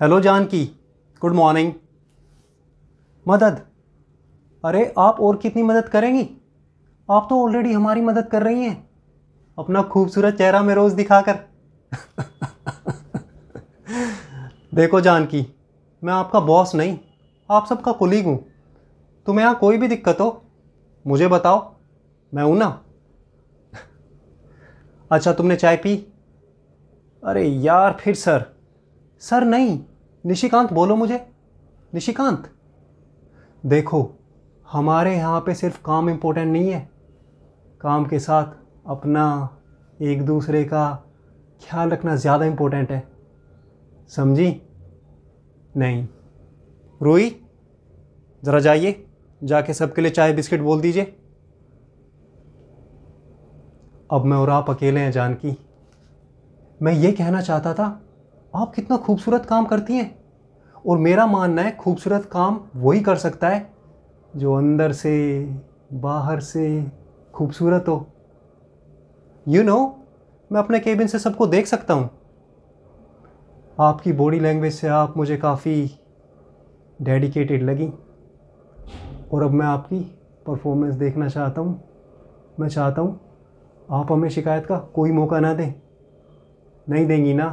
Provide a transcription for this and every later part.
hello Janaki good morning मदद अरे आप और कितनी मदद करेंगी आप तो ऑलरेडी हमारी मदद कर रही हैं अपना खूबसूरत चेहरा में रोज़ दिखाकर देखो जानकी मैं आपका बॉस नहीं आप सबका कुलीग हूँ तुम्हें यहाँ कोई भी दिक्कत हो मुझे बताओ मैं हूँ ना अच्छा तुमने चाय पी अरे यार फिर सर सर नहीं निशिकांत बोलो मुझे निशिकांत देखो हमारे यहाँ पे सिर्फ काम इम्पोर्टेंट नहीं है काम के साथ अपना एक दूसरे का ख्याल रखना ज़्यादा इम्पोर्टेंट है समझी नहीं रोई ज़रा जाइए जाके सबके लिए चाय बिस्किट बोल दीजिए अब मैं और आप अकेले हैं जानकी मैं ये कहना चाहता था आप कितना खूबसूरत काम करती हैं और मेरा मानना है खूबसूरत काम वही कर सकता है जो अंदर से बाहर से खूबसूरत हो यू you नो know, मैं अपने केबिन से सबको देख सकता हूँ आपकी बॉडी लैंग्वेज से आप मुझे काफ़ी डेडिकेटेड लगी और अब मैं आपकी परफॉर्मेंस देखना चाहता हूँ मैं चाहता हूँ आप हमें शिकायत का कोई मौका ना दें नहीं देंगी ना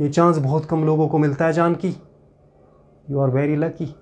ये चांस बहुत कम लोगों को मिलता है जान की यू आर वेरी लकी